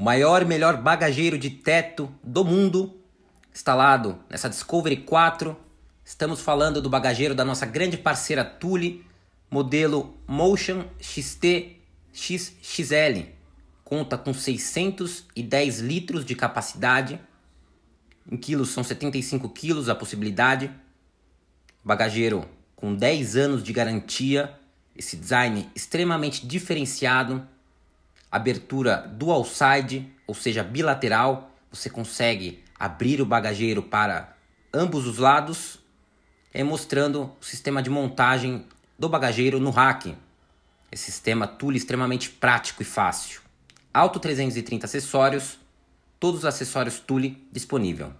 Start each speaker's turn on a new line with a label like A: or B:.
A: o maior e melhor bagageiro de teto do mundo, instalado nessa Discovery 4. Estamos falando do bagageiro da nossa grande parceira Thule, modelo Motion XT XXL. Conta com 610 litros de capacidade. Em quilos são 75 quilos a possibilidade. Bagageiro com 10 anos de garantia. Esse design extremamente diferenciado abertura dual side, ou seja, bilateral, você consegue abrir o bagageiro para ambos os lados, é mostrando o sistema de montagem do bagageiro no rack. Esse sistema Tule extremamente prático e fácil. Alto 330 acessórios, todos os acessórios Tule disponível.